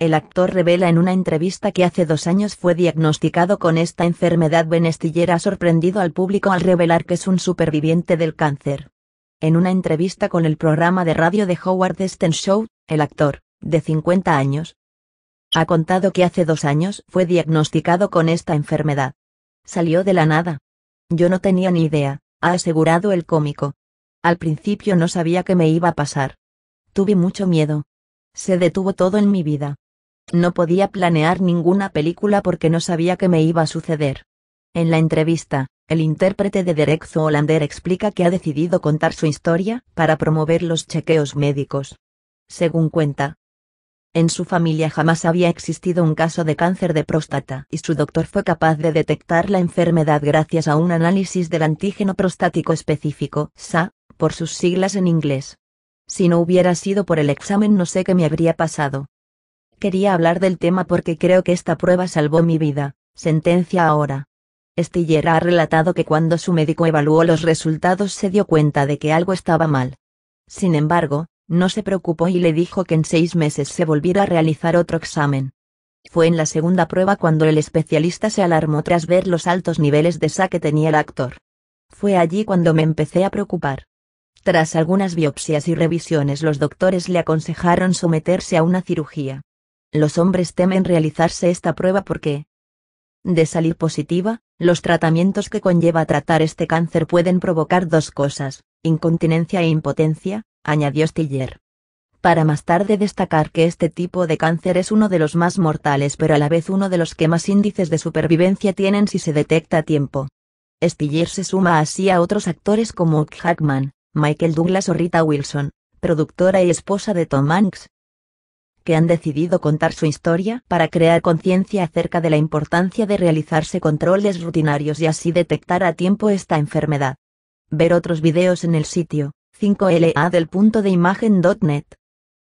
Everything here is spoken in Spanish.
El actor revela en una entrevista que hace dos años fue diagnosticado con esta enfermedad ha sorprendido al público al revelar que es un superviviente del cáncer. En una entrevista con el programa de radio de Howard Stern Show, el actor, de 50 años, ha contado que hace dos años fue diagnosticado con esta enfermedad. Salió de la nada. Yo no tenía ni idea, ha asegurado el cómico. Al principio no sabía qué me iba a pasar. Tuve mucho miedo. Se detuvo todo en mi vida. No podía planear ninguna película porque no sabía qué me iba a suceder. En la entrevista, el intérprete de Derek Zoolander explica que ha decidido contar su historia para promover los chequeos médicos. Según cuenta, en su familia jamás había existido un caso de cáncer de próstata y su doctor fue capaz de detectar la enfermedad gracias a un análisis del antígeno prostático específico, SA, por sus siglas en inglés. Si no hubiera sido por el examen no sé qué me habría pasado. Quería hablar del tema porque creo que esta prueba salvó mi vida, sentencia ahora. Estillera ha relatado que cuando su médico evaluó los resultados se dio cuenta de que algo estaba mal. Sin embargo, no se preocupó y le dijo que en seis meses se volviera a realizar otro examen. Fue en la segunda prueba cuando el especialista se alarmó tras ver los altos niveles de SA que tenía el actor. Fue allí cuando me empecé a preocupar. Tras algunas biopsias y revisiones los doctores le aconsejaron someterse a una cirugía los hombres temen realizarse esta prueba porque, de salir positiva, los tratamientos que conlleva tratar este cáncer pueden provocar dos cosas, incontinencia e impotencia, añadió Stiller. Para más tarde destacar que este tipo de cáncer es uno de los más mortales pero a la vez uno de los que más índices de supervivencia tienen si se detecta a tiempo. Stiller se suma así a otros actores como Hugh Hackman, Michael Douglas o Rita Wilson, productora y esposa de Tom Hanks, que han decidido contar su historia para crear conciencia acerca de la importancia de realizarse controles rutinarios y así detectar a tiempo esta enfermedad. Ver otros videos en el sitio 5LA del punto de imagen.net.